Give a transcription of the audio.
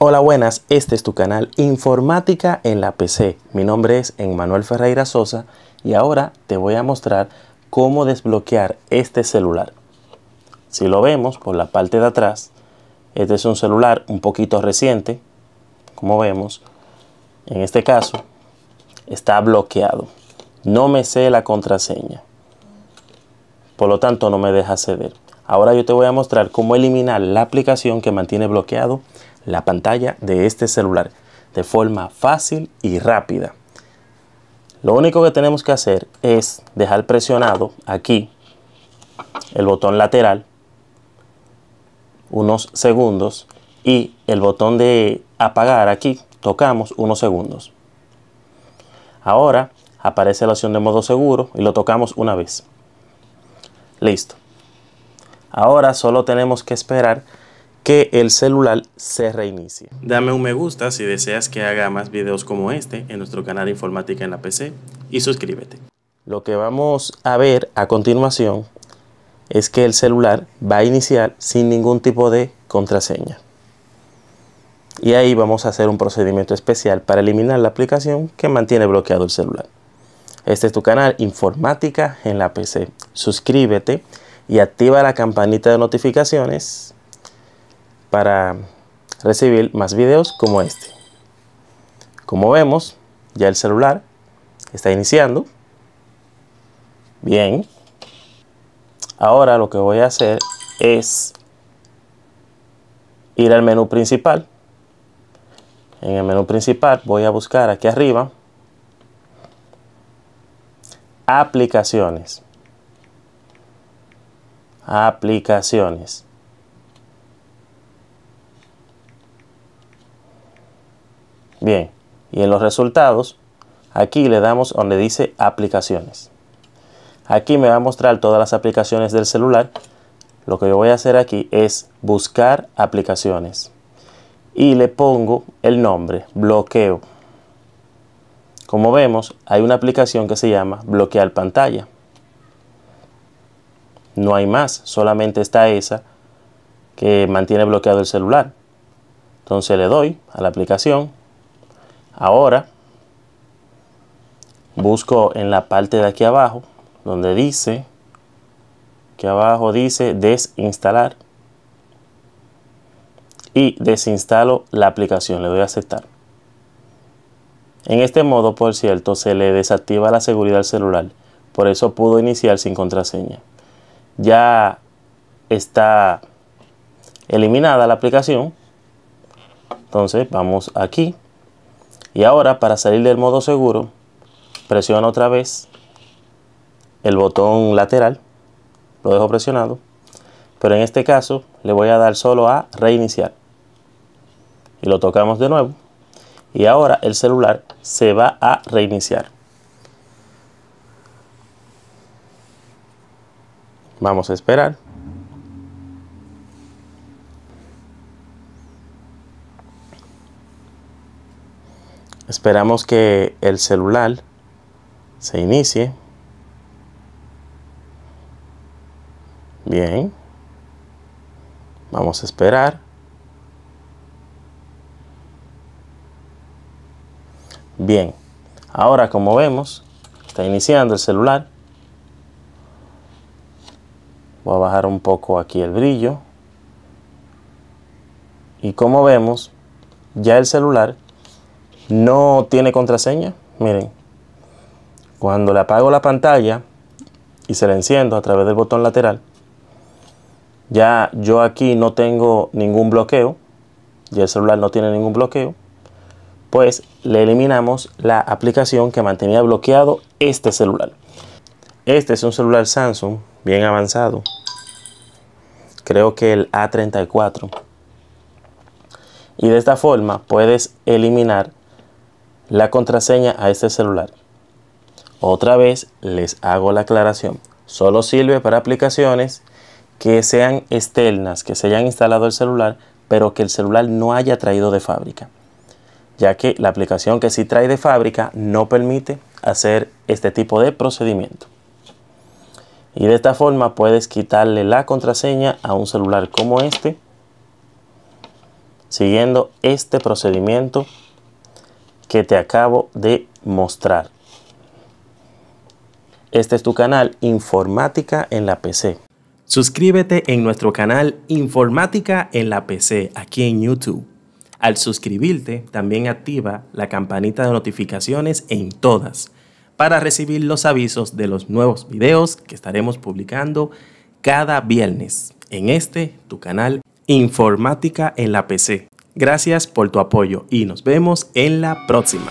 Hola buenas, este es tu canal Informática en la PC. Mi nombre es Emmanuel Ferreira Sosa y ahora te voy a mostrar cómo desbloquear este celular. Si lo vemos por la parte de atrás, este es un celular un poquito reciente, como vemos, en este caso está bloqueado. No me sé la contraseña, por lo tanto no me deja ceder Ahora yo te voy a mostrar cómo eliminar la aplicación que mantiene bloqueado la pantalla de este celular de forma fácil y rápida. Lo único que tenemos que hacer es dejar presionado aquí el botón lateral unos segundos y el botón de apagar aquí tocamos unos segundos. Ahora aparece la opción de modo seguro y lo tocamos una vez. Listo. Ahora solo tenemos que esperar el celular se reinicie. Dame un me gusta si deseas que haga más videos como este en nuestro canal Informática en la PC y suscríbete. Lo que vamos a ver a continuación es que el celular va a iniciar sin ningún tipo de contraseña. Y ahí vamos a hacer un procedimiento especial para eliminar la aplicación que mantiene bloqueado el celular. Este es tu canal Informática en la PC. Suscríbete y activa la campanita de notificaciones para recibir más videos como este. Como vemos, ya el celular está iniciando. Bien. Ahora lo que voy a hacer es ir al menú principal. En el menú principal voy a buscar aquí arriba aplicaciones. Aplicaciones. Bien, y en los resultados, aquí le damos donde dice aplicaciones. Aquí me va a mostrar todas las aplicaciones del celular. Lo que yo voy a hacer aquí es buscar aplicaciones. Y le pongo el nombre, bloqueo. Como vemos, hay una aplicación que se llama bloquear pantalla. No hay más, solamente está esa que mantiene bloqueado el celular. Entonces le doy a la aplicación, Ahora busco en la parte de aquí abajo donde dice que abajo dice desinstalar y desinstalo la aplicación, le doy a aceptar. En este modo, por cierto, se le desactiva la seguridad al celular, por eso pudo iniciar sin contraseña. Ya está eliminada la aplicación, entonces vamos aquí y ahora para salir del modo seguro, presiono otra vez el botón lateral, lo dejo presionado, pero en este caso le voy a dar solo a reiniciar. Y lo tocamos de nuevo. Y ahora el celular se va a reiniciar. Vamos a esperar. Esperamos que el celular se inicie. Bien. Vamos a esperar. Bien. Ahora, como vemos, está iniciando el celular. Voy a bajar un poco aquí el brillo. Y como vemos, ya el celular no tiene contraseña, miren, cuando le apago la pantalla y se la enciendo a través del botón lateral, ya yo aquí no tengo ningún bloqueo, y el celular no tiene ningún bloqueo, pues le eliminamos la aplicación que mantenía bloqueado este celular. Este es un celular Samsung bien avanzado. Creo que el A34. Y de esta forma puedes eliminar la contraseña a este celular. Otra vez les hago la aclaración. Solo sirve para aplicaciones que sean externas, que se hayan instalado el celular, pero que el celular no haya traído de fábrica. Ya que la aplicación que sí trae de fábrica no permite hacer este tipo de procedimiento. Y de esta forma puedes quitarle la contraseña a un celular como este, siguiendo este procedimiento que te acabo de mostrar. Este es tu canal Informática en la PC. Suscríbete en nuestro canal Informática en la PC aquí en YouTube. Al suscribirte, también activa la campanita de notificaciones en todas para recibir los avisos de los nuevos videos que estaremos publicando cada viernes en este, tu canal Informática en la PC. Gracias por tu apoyo y nos vemos en la próxima.